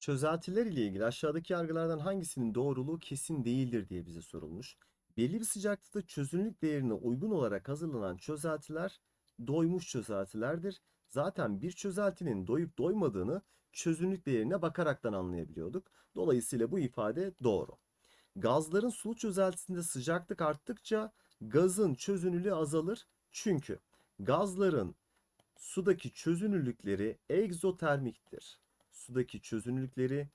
Çözeltiler ile ilgili aşağıdaki yargılardan hangisinin doğruluğu kesin değildir diye bize sorulmuş. Belli bir sıcaklıkta çözünürlük değerine uygun olarak hazırlanan çözeltiler doymuş çözeltilerdir. Zaten bir çözeltinin doyup doymadığını çözünürlük değerine bakaraktan anlayabiliyorduk. Dolayısıyla bu ifade doğru. Gazların sulu çözeltisinde sıcaklık arttıkça gazın çözünürlüğü azalır. Çünkü gazların sudaki çözünürlükleri egzotermiktir sudaki çözünürlükleri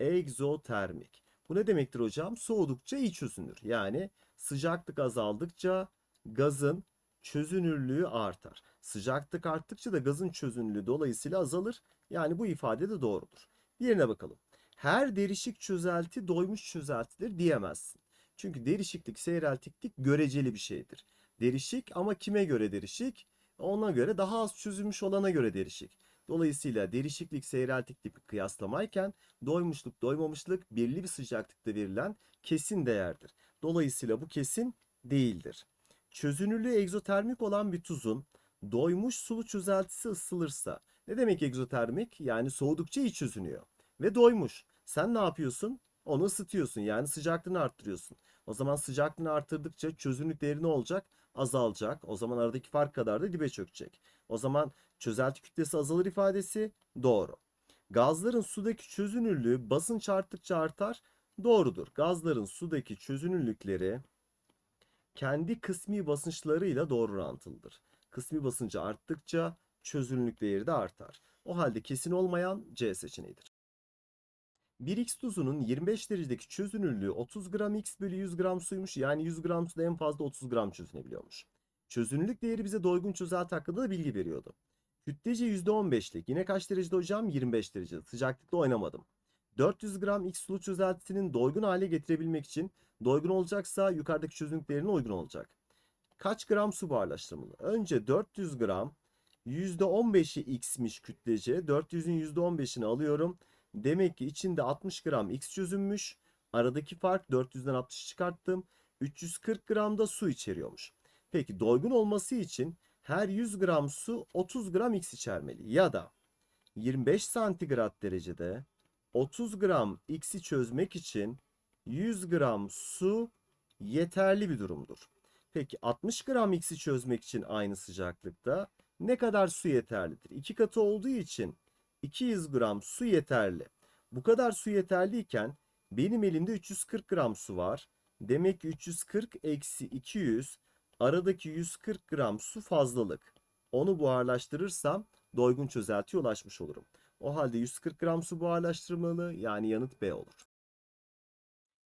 egzotermik. Bu ne demektir hocam? Soğudukça iyi çözünür. Yani sıcaklık azaldıkça gazın çözünürlüğü artar. Sıcaklık arttıkça da gazın çözünürlüğü dolayısıyla azalır. Yani bu ifade de doğrudur. Diğerine bakalım. Her derişik çözelti doymuş çözeltidir diyemezsin. Çünkü derişiklik, seyreltiklik göreceli bir şeydir. Derişik ama kime göre derişik? Ona göre daha az çözülmüş olana göre derişik. Dolayısıyla derişiklik seyreltik tipi kıyaslamayken doymuşluk doymamışlık belirli bir sıcaklıkta verilen kesin değerdir. Dolayısıyla bu kesin değildir. Çözünürlüğü egzotermik olan bir tuzun doymuş sulu çözeltisi ısılırsa ne demek egzotermik? Yani soğudukça iyi çözünüyor ve doymuş. Sen ne yapıyorsun? Onu ısıtıyorsun yani sıcaklığını arttırıyorsun. O zaman sıcaklığını arttırdıkça çözünürlük değeri ne olacak? Azalacak. O zaman aradaki fark kadar da dibe çökecek. O zaman çözelti kütlesi azalır ifadesi doğru. Gazların sudaki çözünürlüğü basınç arttıkça artar. Doğrudur. Gazların sudaki çözünürlükleri kendi kısmi basınçlarıyla doğru orantılıdır. Kısmi basıncı arttıkça çözünürlük değeri de artar. O halde kesin olmayan C seçeneğidir. 1x tuzunun 25 derecedeki çözünürlüğü 30 gram x bölü 100 gram suymuş. Yani 100 gram suda en fazla 30 gram çözünebiliyormuş. Çözünürlük değeri bize doygun çözelti hakkında da bilgi veriyordu. Kütlece %15'lik. Yine kaç derecede hocam? 25 derece. Sıcaklıkta oynamadım. 400 gram X sulu çözeltisinin doygun hale getirebilmek için doygun olacaksa yukarıdaki çözünürlük değerine uygun olacak. Kaç gram su buharlaştırmalı? Önce 400 gram %15'i X'miş kütlece. 400'ün %15'ini alıyorum. Demek ki içinde 60 gram X çözünmüş. Aradaki fark 400'den 60 çıkarttım. 340 gram da su içeriyormuş. Peki doygun olması için her 100 gram su 30 gram X içermeli. Ya da 25 santigrat derecede 30 gram X'i çözmek için 100 gram su yeterli bir durumdur. Peki 60 gram X'i çözmek için aynı sıcaklıkta ne kadar su yeterlidir? İki katı olduğu için 200 gram su yeterli. Bu kadar su yeterliyken benim elimde 340 gram su var. Demek ki 340 eksi 200 aradaki 140 gram su fazlalık onu buharlaştırırsam doygun çözeltiye ulaşmış olurum. O halde 140 gram su buharlaştırmalı yani yanıt B olur.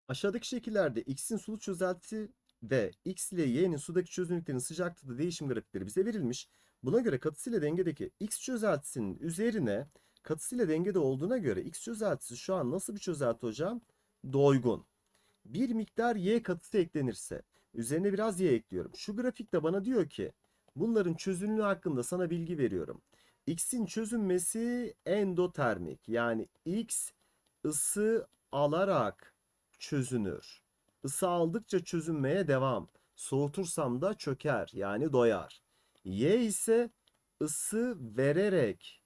Aşağıdaki şekillerde x'in sulu çözelti ve x ile y'nin sudaki çözünürlüklerin sıcaklıkta değişim grafikleri bize verilmiş. Buna göre katısıyla dengedeki x çözeltisinin üzerine katısıyla dengede olduğuna göre x çözeltisi şu an nasıl bir çözelti hocam? Doygun. Bir miktar y katısı eklenirse Üzerine biraz y ekliyorum. Şu grafikte bana diyor ki bunların çözünürlüğü hakkında sana bilgi veriyorum. X'in çözünmesi endotermik yani X ısı alarak çözünür. Isı aldıkça çözünmeye devam. Soğutursam da çöker yani doyar. Y ise ısı vererek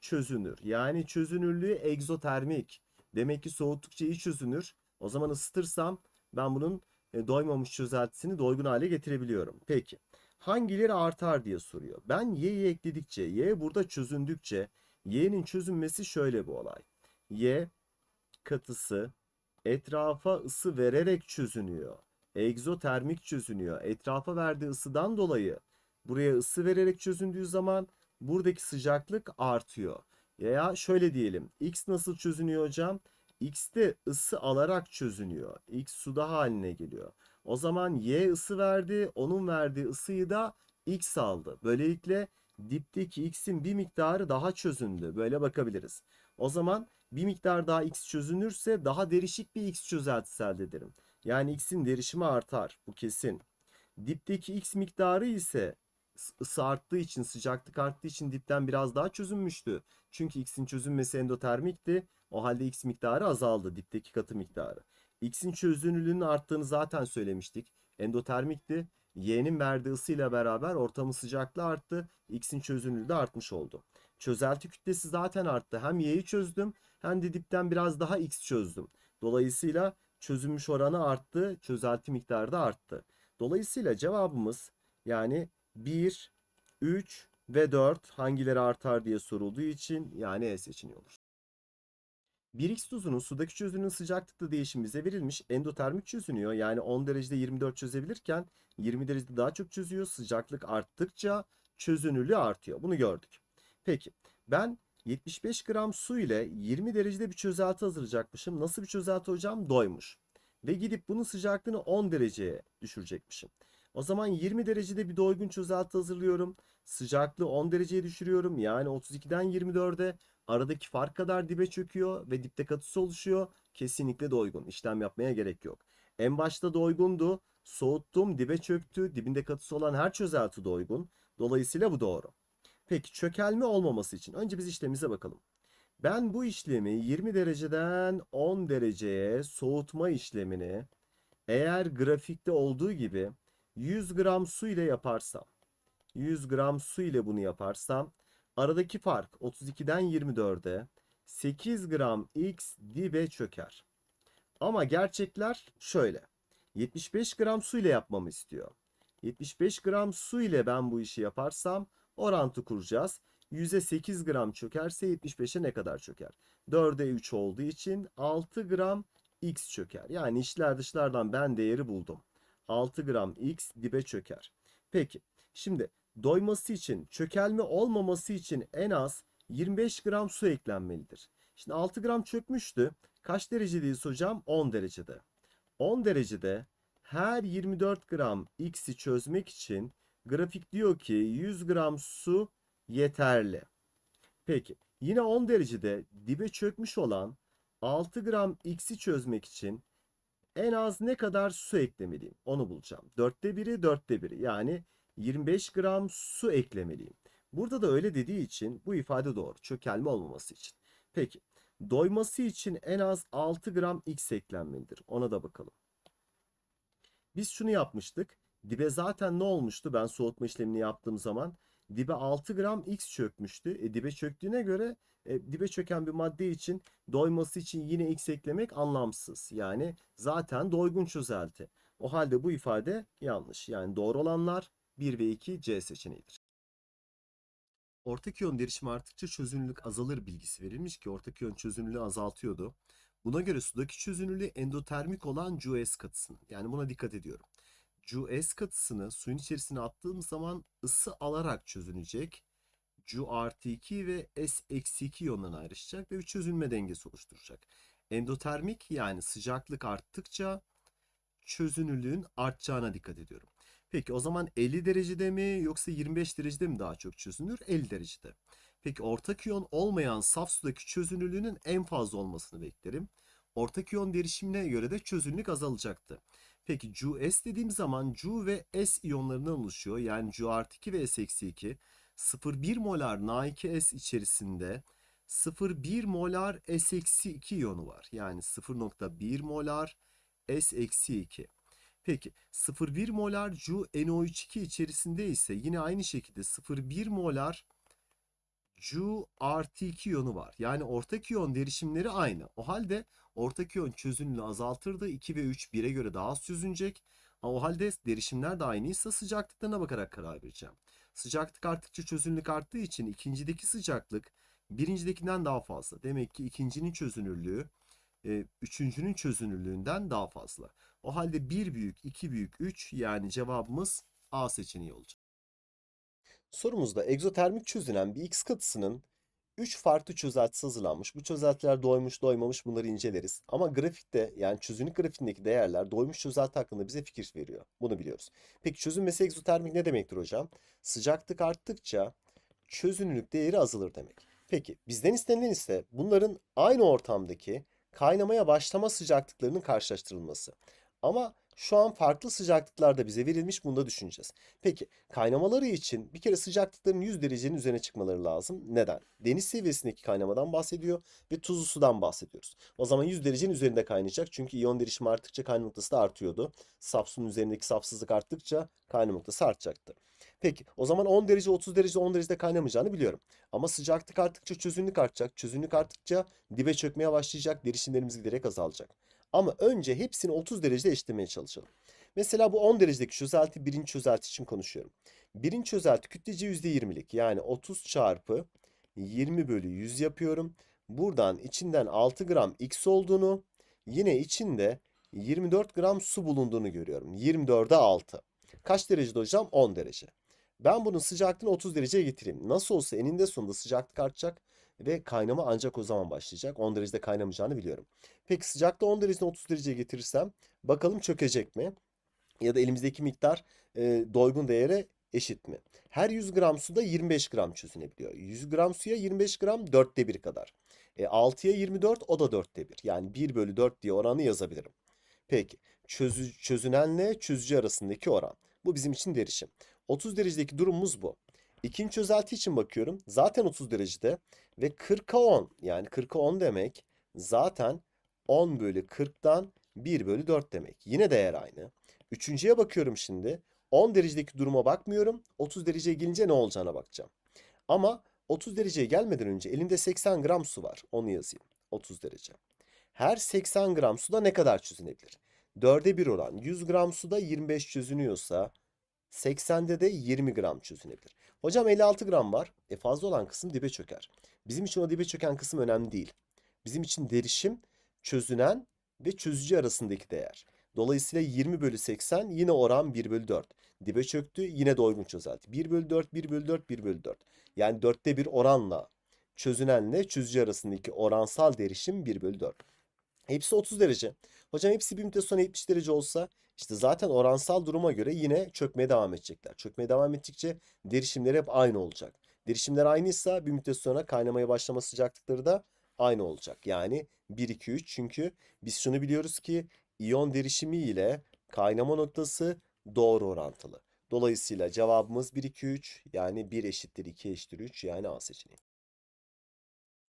çözünür. Yani çözünürlüğü egzotermik. Demek ki soğuttukça iyi çözünür. O zaman ısıtırsam ben bunun e, doymamış çözeltisini doygun hale getirebiliyorum. Peki hangileri artar diye soruyor. Ben y'yi ekledikçe, y burada çözündükçe y'nin çözünmesi şöyle bir olay. y katısı etrafa ısı vererek çözünüyor. Egzotermik çözünüyor. Etrafa verdiği ısıdan dolayı buraya ısı vererek çözündüğü zaman buradaki sıcaklık artıyor. Veya şöyle diyelim. X nasıl çözünüyor hocam? X de ısı alarak çözünüyor. X suda haline geliyor. O zaman Y ısı verdi. Onun verdiği ısıyı da X aldı. Böylelikle dipteki X'in bir miktarı daha çözündü. Böyle bakabiliriz. O zaman bir miktar daha X çözünürse daha derişik bir X çözeltisi elde ederim. Yani X'in derişimi artar. Bu kesin. Dipteki X miktarı ise ısı arttığı için, sıcaklık arttığı için dipten biraz daha çözünmüştü. Çünkü X'in çözünmesi endotermikti. O halde x miktarı azaldı. Dipteki katı miktarı. X'in çözünürlüğünün arttığını zaten söylemiştik. Endotermikti. Y'nin verdiği ısıyla beraber ortamın sıcaklığı arttı. X'in çözünürlüğü de artmış oldu. Çözelti kütlesi zaten arttı. Hem Y'yi çözdüm hem de dipten biraz daha X çözdüm. Dolayısıyla çözülmüş oranı arttı. Çözelti miktarı da arttı. Dolayısıyla cevabımız yani 1, 3 ve 4 hangileri artar diye sorulduğu için yani E seçeneği olur. 1x tuzunun sudaki çözünün sıcaklıkta değişimi bize verilmiş. Endotermik çözünüyor. Yani 10 derecede 24 çözebilirken 20 derecede daha çok çözüyor. Sıcaklık arttıkça çözünürlüğü artıyor. Bunu gördük. Peki ben 75 gram su ile 20 derecede bir çözelti hazırlayacakmışım. Nasıl bir çözelti hocam? Doymuş. Ve gidip bunun sıcaklığını 10 dereceye düşürecekmişim. O zaman 20 derecede bir doygun çözelti hazırlıyorum. Sıcaklığı 10 dereceye düşürüyorum. Yani 32'den 24'e aradaki fark kadar dibe çöküyor ve dipte katısı oluşuyor. Kesinlikle doygun. İşlem yapmaya gerek yok. En başta doygundu. Soğuttum, dibe çöktü. Dibinde katısı olan her çözelti doygun. Dolayısıyla bu doğru. Peki çökelme olmaması için önce biz işlemimize bakalım. Ben bu işlemi 20 dereceden 10 dereceye soğutma işlemini eğer grafikte olduğu gibi 100 gram su ile yaparsam 100 gram su ile bunu yaparsam Aradaki fark 32'den 24'e 8 gram X dibe çöker. Ama gerçekler şöyle. 75 gram su ile yapmamı istiyor. 75 gram su ile ben bu işi yaparsam orantı kuracağız. 100'e 8 gram çökerse 75'e ne kadar çöker? 4'e 3 olduğu için 6 gram x çöker. Yani işler dışlardan ben değeri buldum. 6 gram x dibe çöker. Peki şimdi doyması için, çökelme olmaması için en az 25 gram su eklenmelidir. Şimdi 6 gram çökmüştü. Kaç derecedeyiz hocam? 10 derecede. 10 derecede her 24 gram x'i çözmek için grafik diyor ki 100 gram su yeterli. Peki yine 10 derecede dibe çökmüş olan 6 gram x'i çözmek için en az ne kadar su eklemeliyim onu bulacağım. 4'te 1'i 4'te 1'i yani 25 gram su eklemeliyim. Burada da öyle dediği için bu ifade doğru. Çökelme olmaması için. Peki doyması için en az 6 gram X eklenmelidir. Ona da bakalım. Biz şunu yapmıştık. Dibe zaten ne olmuştu ben soğutma işlemini yaptığım zaman? Dibe 6 gram X çökmüştü. E, dibe çöktüğüne göre e, dibe çöken bir madde için doyması için yine X eklemek anlamsız. Yani zaten doygun çözelti. O halde bu ifade yanlış. Yani doğru olanlar 1 ve 2 C seçeneğidir. Ortak iyon derişimi arttıkça çözünürlük azalır bilgisi verilmiş ki ortak iyon çözünürlüğü azaltıyordu. Buna göre sudaki çözünürlüğü endotermik olan Ju-S katısının yani buna dikkat ediyorum. ju katısını suyun içerisine attığım zaman ısı alarak çözünecek. Cu artı 2 ve S eksi 2 yonlarına ayrışacak ve bir çözünme dengesi oluşturacak. Endotermik yani sıcaklık arttıkça çözünürlüğün artacağına dikkat ediyorum. Peki o zaman 50 derecede mi yoksa 25 derecede mi daha çok çözünür? 50 derecede. Peki ortak iyon olmayan saf sudaki çözünürlüğünün en fazla olmasını beklerim. Ortak iyon derişimine göre de çözünürlük azalacaktı. Peki Cu S dediğim zaman Cu ve S iyonlarından oluşuyor. Yani Cu artı 2 ve S eksi 2. 0,1 molar Na2S içerisinde 0,1 molar S eksi 2 iyonu var. Yani 0,1 molar S eksi 2. Peki 0,1 molar Ju NO3 içerisinde ise yine aynı şekilde 0,1 molar cu artı 2 iyonu var. Yani ortak iyon derişimleri aynı. O halde ortak iyon çözünürlüğü azaltırdı. 2 ve 3 1'e göre daha az çözünecek. O halde derişimler de aynıysa sıcaklıklarına bakarak karar vereceğim. Sıcaklık arttıkça çözünürlük arttığı için ikincideki sıcaklık birincidekinden daha fazla. Demek ki ikincinin çözünürlüğü e, üçüncünün çözünürlüğünden daha fazla. O halde 1 büyük, 2 büyük, 3 yani cevabımız A seçeneği olacak. Sorumuzda egzotermik çözünen bir X katısının 3 farklı çözeltisi hazırlanmış. Bu çözeltiler doymuş, doymamış bunları inceleriz. Ama grafikte yani çözünürlük grafiğindeki değerler doymuş çözelti hakkında bize fikir veriyor. Bunu biliyoruz. Peki çözünmesi egzotermik ne demektir hocam? Sıcaklık arttıkça çözünürlük değeri azalır demek. Peki bizden istenilen ise bunların aynı ortamdaki kaynamaya başlama sıcaklıklarının karşılaştırılması. Ama şu an farklı sıcaklıklarda bize verilmiş bunu da düşüneceğiz. Peki kaynamaları için bir kere sıcaklıkların 100 derecenin üzerine çıkmaları lazım. Neden? Deniz seviyesindeki kaynamadan bahsediyor ve tuzlu sudan bahsediyoruz. O zaman 100 derecenin üzerinde kaynayacak çünkü iyon derişimi arttıkça kaynama noktası da artıyordu. Saf sunun üzerindeki safsızlık arttıkça kaynama noktası artacaktı. Peki o zaman 10 derece 30 derece 10 derecede kaynamayacağını biliyorum. Ama sıcaklık arttıkça çözünürlük artacak. Çözünürlük arttıkça dibe çökmeye başlayacak. Derişimlerimiz giderek azalacak. Ama önce hepsini 30 derecede eşitlemeye çalışalım. Mesela bu 10 derecedeki çözelti birinci çözelti için konuşuyorum. Birinci çözelti kütleci %20'lik yani 30 çarpı 20 bölü 100 yapıyorum. Buradan içinden 6 gram x olduğunu yine içinde 24 gram su bulunduğunu görüyorum. 24'e 6. Kaç derecede hocam? 10 derece. Ben bunun sıcaklığını 30 dereceye getireyim. Nasıl olsa eninde sonunda sıcaklık artacak ve kaynama ancak o zaman başlayacak. 10 derecede kaynamayacağını biliyorum. Peki sıcaklığı 10 dereceden 30 dereceye getirirsem bakalım çökecek mi? Ya da elimizdeki miktar e, doygun değere eşit mi? Her 100 gram suda 25 gram çözünebiliyor. 100 gram suya 25 gram 4'te 1 kadar. E, 6'ya 24 o da 4'te 1. Yani 1 bölü 4 diye oranı yazabilirim. Peki çözü, çözünenle çözücü arasındaki oran. Bu bizim için derişim. 30 derecedeki durumumuz bu. İkinci çözelti için bakıyorum. Zaten 30 derecede ve 40'a 10 yani 40'a 10 demek zaten 10 bölü 40'dan 1 bölü 4 demek. Yine değer aynı. Üçüncüye bakıyorum şimdi. 10 derecedeki duruma bakmıyorum. 30 dereceye gelince ne olacağına bakacağım. Ama 30 dereceye gelmeden önce elimde 80 gram su var. Onu yazayım. 30 derece. Her 80 gram suda ne kadar çözünebilir? 4'e 1 oran 100 gram suda 25 çözünüyorsa 80'de de 20 gram çözünebilir. Hocam 56 gram var. E fazla olan kısım dibe çöker. Bizim için o dibe çöken kısım önemli değil. Bizim için derişim çözünen ve çözücü arasındaki değer. Dolayısıyla 20 bölü 80 yine oran 1 bölü 4. Dibe çöktü yine doygun çözeldi. 1 bölü 4, 1 bölü 4, 1 bölü 4. Yani dörtte bir oranla çözünenle çözücü arasındaki oransal derişim 1 bölü 4. Hepsi 30 derece. Hocam hepsi bir müddet sonra 70 derece olsa işte zaten oransal duruma göre yine çökmeye devam edecekler. Çökmeye devam ettikçe derişimler hep aynı olacak. Derişimler aynıysa bir müddet sonra kaynamaya başlama sıcaklıkları da aynı olacak. Yani 1 2 3 çünkü biz şunu biliyoruz ki iyon derişimi ile kaynama noktası doğru orantılı. Dolayısıyla cevabımız 1 2 3 yani 1 eşittir 2 eşittir 3 yani A seçeneği.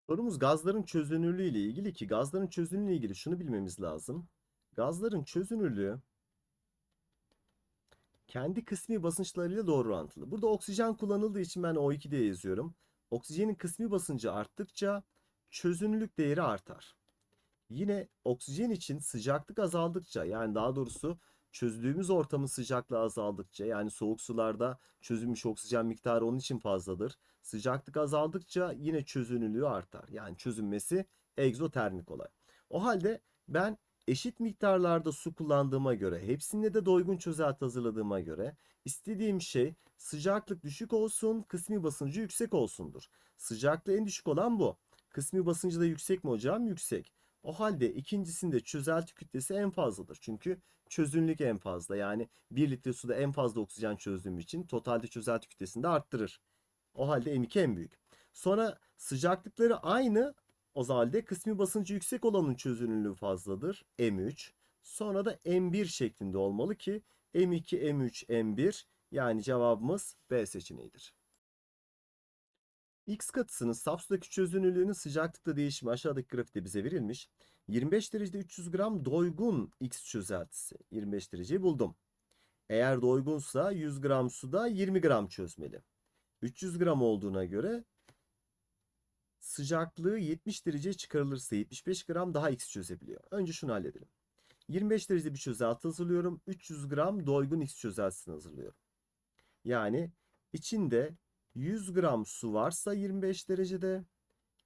Sorumuz gazların çözünürlüğü ile ilgili ki gazların çözünürlüğü ile ilgili şunu bilmemiz lazım. Gazların çözünürlüğü kendi kısmi basınçlarıyla doğru orantılı. Burada oksijen kullanıldığı için ben O2 diye yazıyorum. Oksijenin kısmi basıncı arttıkça çözünürlük değeri artar. Yine oksijen için sıcaklık azaldıkça yani daha doğrusu çözdüğümüz ortamın sıcaklığı azaldıkça yani soğuk sularda çözülmüş oksijen miktarı onun için fazladır. Sıcaklık azaldıkça yine çözünürlüğü artar. Yani çözünmesi egzotermik olay. O halde ben eşit miktarlarda su kullandığıma göre, hepsinde de doygun çözelti hazırladığıma göre istediğim şey sıcaklık düşük olsun, kısmi basıncı yüksek olsundur. Sıcaklığı en düşük olan bu. Kısmi basıncı da yüksek mi hocam? Yüksek. O halde ikincisinde çözelti kütlesi en fazladır. Çünkü çözünürlük en fazla. Yani 1 litre suda en fazla oksijen çözdüğüm için totalde çözelti kütlesini de arttırır. O halde M2 en büyük. Sonra sıcaklıkları aynı Azalde kısmi basıncı yüksek olanın çözünürlüğü fazladır. M3. Sonra da M1 şeklinde olmalı ki M2, M3, M1 yani cevabımız B seçeneğidir. X katısının sapsudaki çözünürlüğünün sıcaklıkta değişimi aşağıdaki grafikte bize verilmiş. 25 derecede 300 gram doygun X çözeltisi. 25 dereceyi buldum. Eğer doygunsa 100 gram suda 20 gram çözmeli. 300 gram olduğuna göre sıcaklığı 70 derece çıkarılırsa 75 gram daha X çözebiliyor. Önce şunu halledelim. 25 derecede bir çözelti hazırlıyorum. 300 gram doygun X çözeltisini hazırlıyorum. Yani içinde 100 gram su varsa 25 derecede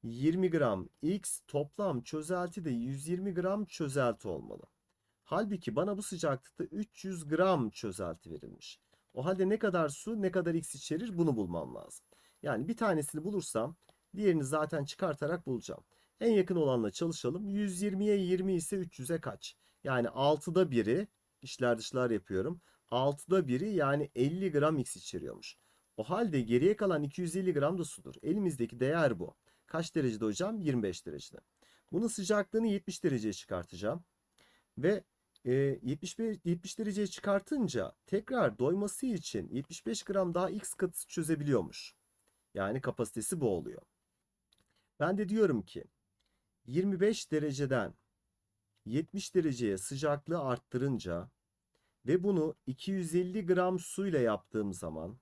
20 gram X toplam çözelti de 120 gram çözelti olmalı. Halbuki bana bu sıcaklıkta 300 gram çözelti verilmiş. O halde ne kadar su ne kadar X içerir bunu bulmam lazım. Yani bir tanesini bulursam Diğerini zaten çıkartarak bulacağım. En yakın olanla çalışalım. 120'ye 20 ise 300'e kaç? Yani 6'da biri işler dışlar yapıyorum. 6'da biri yani 50 gram X içeriyormuş. O halde geriye kalan 250 gram da sudur. Elimizdeki değer bu. Kaç derecede hocam? 25 derecede. Bunun sıcaklığını 70 dereceye çıkartacağım. Ve e, 75, 70 dereceye çıkartınca tekrar doyması için 75 gram daha X katısı çözebiliyormuş. Yani kapasitesi bu oluyor. Ben de diyorum ki 25 dereceden 70 dereceye sıcaklığı arttırınca ve bunu 250 gram suyla yaptığım zaman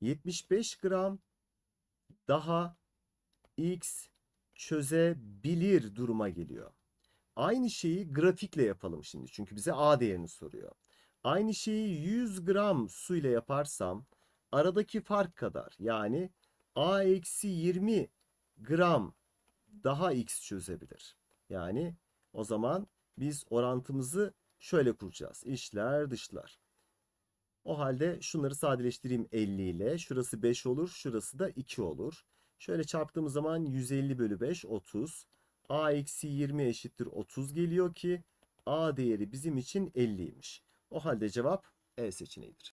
75 gram daha x çözebilir duruma geliyor. Aynı şeyi grafikle yapalım şimdi. Çünkü bize a değerini soruyor. Aynı şeyi 100 gram suyla yaparsam aradaki fark kadar yani a eksi 20 gram daha x çözebilir. Yani o zaman biz orantımızı şöyle kuracağız. İçler dışlar. O halde şunları sadeleştireyim 50 ile. Şurası 5 olur. Şurası da 2 olur. Şöyle çarptığımız zaman 150 bölü 5 30. A eksi 20 eşittir 30 geliyor ki A değeri bizim için 50'ymiş. O halde cevap E seçeneğidir.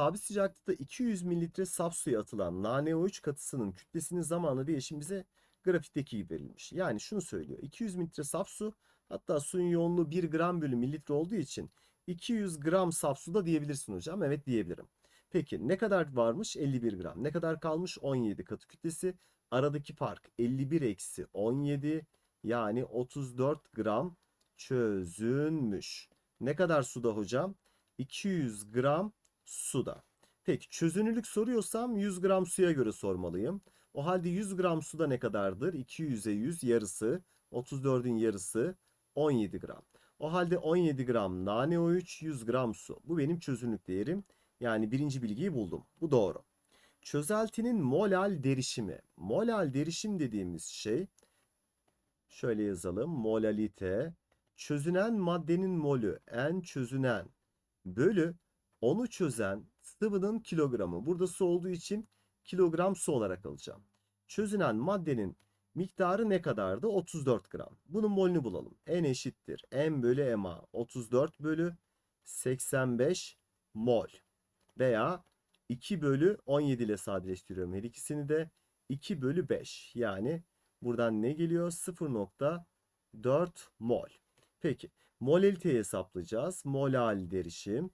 Sabit sıcaklıkta 200 mililitre saf suya atılan nane o 3 katısının kütlesinin zamanla değişim bize grafikteki gibi verilmiş. Yani şunu söylüyor. 200 mililitre saf su hatta suyun yoğunluğu 1 gram bölü mililitre olduğu için 200 gram saf su da diyebilirsin hocam. Evet diyebilirim. Peki ne kadar varmış? 51 gram. Ne kadar kalmış? 17 katı kütlesi. Aradaki fark 51 eksi 17 yani 34 gram çözünmüş. Ne kadar suda hocam? 200 gram suda. Peki çözünürlük soruyorsam 100 gram suya göre sormalıyım. O halde 100 gram suda ne kadardır? 200'e 100 yarısı, 34'ün yarısı 17 gram. O halde 17 gram nane O3, 100 gram su. Bu benim çözünürlük değerim. Yani birinci bilgiyi buldum. Bu doğru. Çözeltinin molal derişimi. Molal derişim dediğimiz şey şöyle yazalım. Molalite çözünen maddenin molü, en çözünen bölü onu çözen sıvının kilogramı. Burada su olduğu için kilogram su olarak alacağım. Çözünen maddenin miktarı ne kadardı? 34 gram. Bunun molünü bulalım. N eşittir. M bölü MA. 34 bölü 85 mol. Veya 2 bölü 17 ile sadeleştiriyorum her ikisini de. 2 bölü 5. Yani buradan ne geliyor? 0.4 mol. Peki. Molaliteyi hesaplayacağız. Molal derişim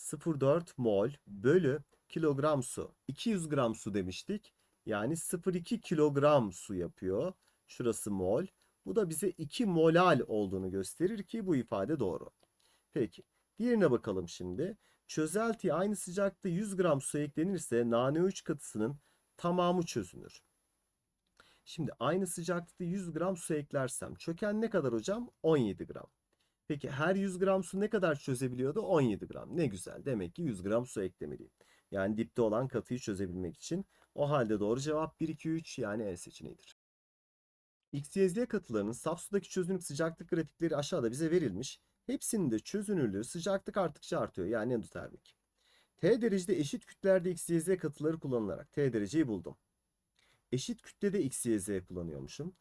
0,4 mol bölü kilogram su. 200 gram su demiştik. Yani 0,2 kilogram su yapıyor. Şurası mol. Bu da bize 2 molal olduğunu gösterir ki bu ifade doğru. Peki diğerine bakalım şimdi. Çözeltiye aynı sıcakta 100 gram su eklenirse nane 3 katısının tamamı çözünür. Şimdi aynı sıcaklıkta 100 gram su eklersem çöken ne kadar hocam? 17 gram. Peki her 100 gram su ne kadar çözebiliyordu? 17 gram. Ne güzel. Demek ki 100 gram su eklemeliyim. Yani dipte olan katıyı çözebilmek için. O halde doğru cevap 1, 2, 3 yani E seçeneğidir. X, Y, Z katılarının saf sudaki çözünürlük sıcaklık grafikleri aşağıda bize verilmiş. Hepsinin de çözünürlüğü sıcaklık arttıkça artıyor yani endotermik. T derecede eşit kütlelerde X, Y, Z katıları kullanılarak T dereceyi buldum. Eşit kütlede X, Y, Z kullanıyormuşum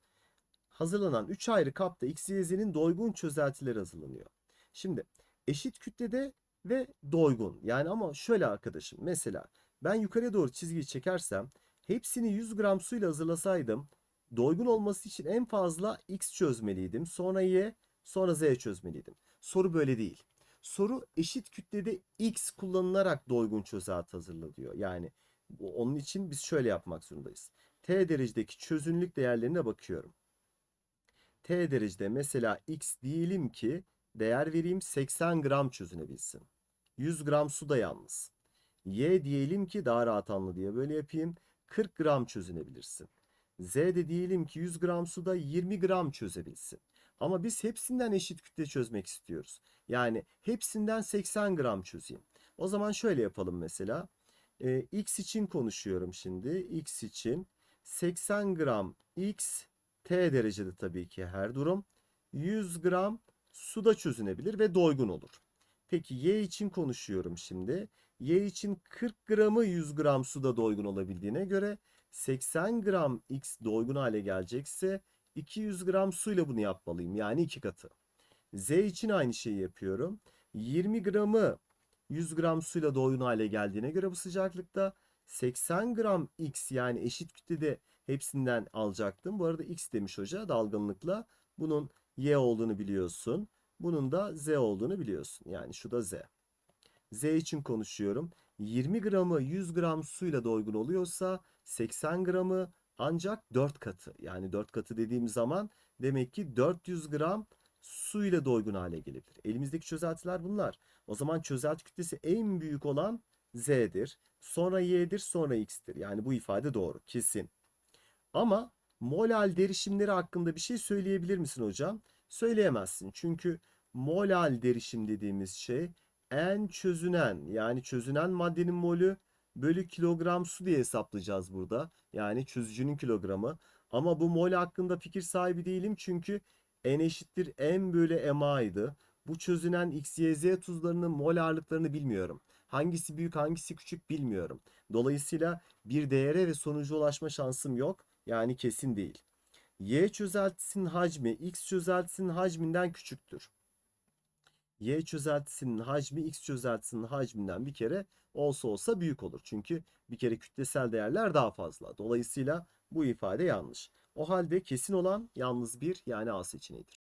hazırlanan 3 ayrı kapta X, Y, Z'nin doygun çözeltileri hazırlanıyor. Şimdi eşit kütlede ve doygun. Yani ama şöyle arkadaşım mesela ben yukarıya doğru çizgiyi çekersem hepsini 100 gram suyla hazırlasaydım doygun olması için en fazla X çözmeliydim. Sonra Y sonra Z çözmeliydim. Soru böyle değil. Soru eşit kütlede X kullanılarak doygun çözelti hazırla diyor. Yani onun için biz şöyle yapmak zorundayız. T derecedeki çözünürlük değerlerine bakıyorum. T derecede mesela X diyelim ki değer vereyim 80 gram çözünebilsin. 100 gram su da yalnız. Y diyelim ki daha rahat anla diye böyle yapayım. 40 gram çözünebilirsin. Z de diyelim ki 100 gram suda 20 gram çözebilsin. Ama biz hepsinden eşit kütle çözmek istiyoruz. Yani hepsinden 80 gram çözeyim. O zaman şöyle yapalım mesela. Ee, x için konuşuyorum şimdi. X için 80 gram x T derecede tabii ki her durum. 100 gram suda çözünebilir ve doygun olur. Peki Y için konuşuyorum şimdi. Y için 40 gramı 100 gram suda doygun olabildiğine göre 80 gram X doygun hale gelecekse 200 gram suyla bunu yapmalıyım. Yani iki katı. Z için aynı şeyi yapıyorum. 20 gramı 100 gram suyla doygun hale geldiğine göre bu sıcaklıkta 80 gram X yani eşit kütlede Hepsinden alacaktım. Bu arada x demiş hoca dalgınlıkla. Bunun y olduğunu biliyorsun. Bunun da z olduğunu biliyorsun. Yani şu da z. Z için konuşuyorum. 20 gramı 100 gram suyla doygun oluyorsa 80 gramı ancak 4 katı. Yani 4 katı dediğim zaman demek ki 400 gram suyla doygun hale gelebilir. Elimizdeki çözeltiler bunlar. O zaman çözelti kütlesi en büyük olan Z'dir. Sonra Y'dir, sonra X'tir. Yani bu ifade doğru, kesin. Ama molal derişimleri hakkında bir şey söyleyebilir misin hocam? Söyleyemezsin. Çünkü molal derişim dediğimiz şey en çözünen yani çözünen maddenin molü bölü kilogram su diye hesaplayacağız burada. Yani çözücünün kilogramı. Ama bu mol hakkında fikir sahibi değilim çünkü N eşittir M bölü MA'ydı. Bu çözünen X, Y, Z tuzlarının mol ağırlıklarını bilmiyorum. Hangisi büyük hangisi küçük bilmiyorum. Dolayısıyla bir değere ve sonuca ulaşma şansım yok. Yani kesin değil. Y çözeltisinin hacmi X çözeltisinin hacminden küçüktür. Y çözeltisinin hacmi X çözeltisinin hacminden bir kere olsa olsa büyük olur. Çünkü bir kere kütlesel değerler daha fazla. Dolayısıyla bu ifade yanlış. O halde kesin olan yalnız bir yani A seçeneğidir.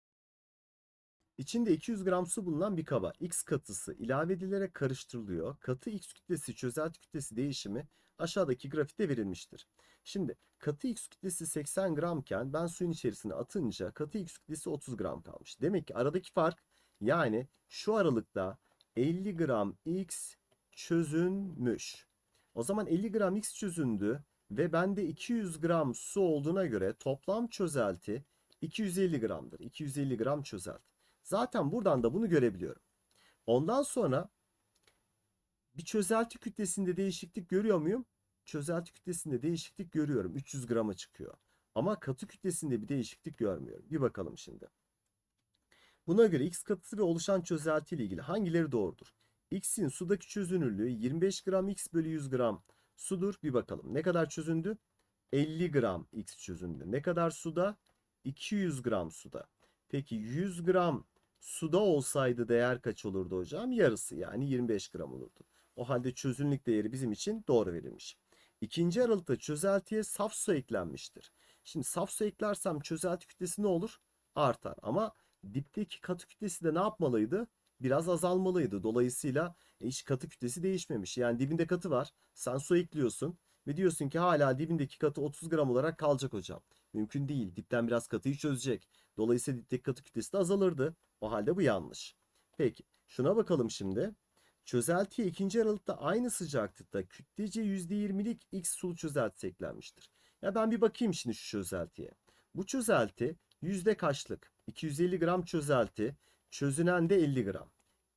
İçinde 200 gram su bulunan bir kaba X katısı ilave edilerek karıştırılıyor. Katı X kütlesi çözelti kütlesi değişimi aşağıdaki grafikte verilmiştir. Şimdi katı X kütlesi 80 gramken ben suyun içerisine atınca katı X kütlesi 30 gram kalmış. Demek ki aradaki fark yani şu aralıkta 50 gram X çözünmüş. O zaman 50 gram X çözündü ve bende 200 gram su olduğuna göre toplam çözelti 250 gramdır. 250 gram çözelti. Zaten buradan da bunu görebiliyorum. Ondan sonra bir çözelti kütlesinde değişiklik görüyor muyum? Çözelti kütlesinde değişiklik görüyorum. 300 grama çıkıyor. Ama katı kütlesinde bir değişiklik görmüyorum. Bir bakalım şimdi. Buna göre x katısı ve oluşan çözelti ile ilgili hangileri doğrudur? X'in sudaki çözünürlüğü 25 gram x bölü 100 gram sudur. Bir bakalım ne kadar çözündü? 50 gram x çözündü. Ne kadar suda? 200 gram suda. Peki 100 gram Suda olsaydı değer kaç olurdu hocam? Yarısı yani 25 gram olurdu. O halde çözünürlük değeri bizim için doğru verilmiş. İkinci aralıkta çözeltiye saf su eklenmiştir. Şimdi saf su eklersem çözelti kütlesi ne olur? Artar ama dipteki katı kütlesi de ne yapmalıydı? Biraz azalmalıydı. Dolayısıyla e, hiç katı kütlesi değişmemiş. Yani dibinde katı var. Sen su ekliyorsun ve diyorsun ki hala dibindeki katı 30 gram olarak kalacak hocam. Mümkün değil. Dipten biraz katıyı çözecek. Dolayısıyla dipteki katı kütlesi de azalırdı. O halde bu yanlış. Peki şuna bakalım şimdi. Çözelti ikinci aralıkta aynı sıcaklıkta kütlece %20'lik X sulu çözeltisi eklenmiştir. Ya ben bir bakayım şimdi şu çözeltiye. Bu çözelti yüzde kaçlık? 250 gram çözelti. Çözünen de 50 gram.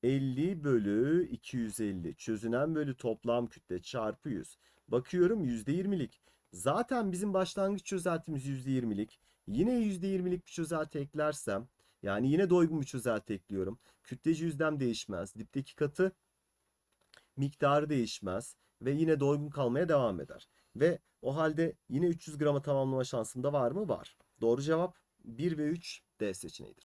50 bölü 250 çözünen bölü toplam kütle çarpı 100. Bakıyorum %20'lik. Zaten bizim başlangıç çözeltimiz %20'lik. Yine %20'lik bir çözelti eklersem yani yine doygun bir çözelti ekliyorum. Kütleci yüzlem değişmez. Dipteki katı miktarı değişmez ve yine doygun kalmaya devam eder. Ve o halde yine 300 grama tamamlama şansım da var mı? Var. Doğru cevap 1 ve 3 D seçeneğidir.